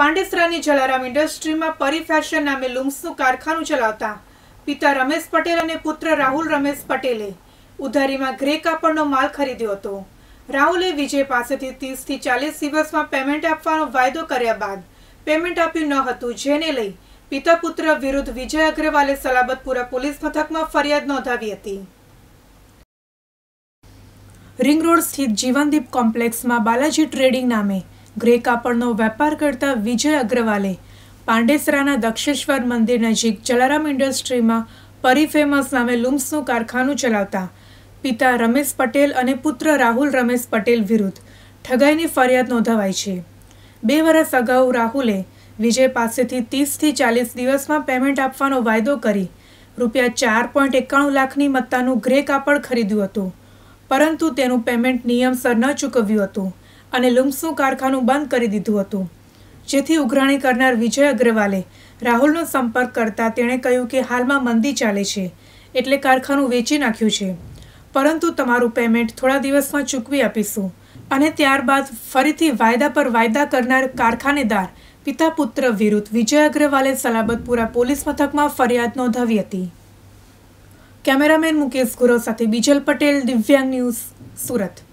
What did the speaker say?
પાંડેસરાની જલારામ ઇન્ડસ્ટ્રીમાં પરી ફેશન નામે લુમ્સનું કારખાનું ચલાવતા પિતા રમેશ પટેલ અને પુત્ર રાહુલ રમેશ પટેલે ઉધારીમાં ગ્રે કાપડનો માલ ખરીદ્યો હતો રાહુલે વિજય પાસેથી ત્રીસથી ચાલીસ દિવસમાં પેમેન્ટ આપવાનો વાયદો કર્યા બાદ પેમેન્ટ આપ્યું ન હતું જેને લઈ પિતા પુત્ર વિરુદ્ધ વિજય અગ્રવાલે સલાબતપુરા પોલીસ મથકમાં ફરિયાદ નોંધાવી હતી રિંગ રોડ સ્થિત જીવનદીપ કોમ્પ્લેક્સમાં બાલાજી ટ્રેડિંગ નામે ગ્રે કાપડનો વેપાર કરતા વિજય અગ્રવાલે પાંડેસરાના દક્ષેશ્વર મંદિર નજીક જલારામ ઇન્ડસ્ટ્રીમાં પરી ફેમસ નામે લુમ્સનું કારખાનું ચલાવતા પિતા રમેશ પટેલ અને પુત્ર રાહુલ રમેશ પટેલ વિરુદ્ધ ઠગાઈની ફરિયાદ નોંધાવાઈ છે બે વર્ષ અગાઉ રાહુલે વિજય પાસેથી ત્રીસથી ચાલીસ દિવસમાં પેમેન્ટ આપવાનો વાયદો કરી રૂપિયા ચાર પોઈન્ટ એકાણું લાખની મત્તાનું ગ્રે કાપડ ખરીદ્યું હતું પરંતુ તેનું પેમેન્ટ નિયમસર ન ચૂકવ્યું હતું અને લુમ્સનું કારખાનું બંધ કરી દીધું હતું જેથી ઉઘરાણી કરનાર વિજય અગ્રવાલે રાહુલનો સંપર્ક કરતા તેણે કહ્યું કે હાલમાં મંદી ચાલે છે એટલે કારખાનું વેચી નાખ્યું છે પરંતુ તમારું પેમેન્ટ થોડા દિવસમાં ચૂકવી આપીશું અને ત્યારબાદ ફરીથી વાયદા પર વાયદા કરનાર કારખાનેદાર પિતા પુત્ર વિરુદ્ધ વિજય અગ્રવાલે સલાબતપુરા પોલીસ મથકમાં ફરિયાદ નોંધાવી હતી કેમેરામેન મુકેશ ગુરવ સાથે બીજલ પટેલ દિવ્યાંગ ન્યૂઝ સુરત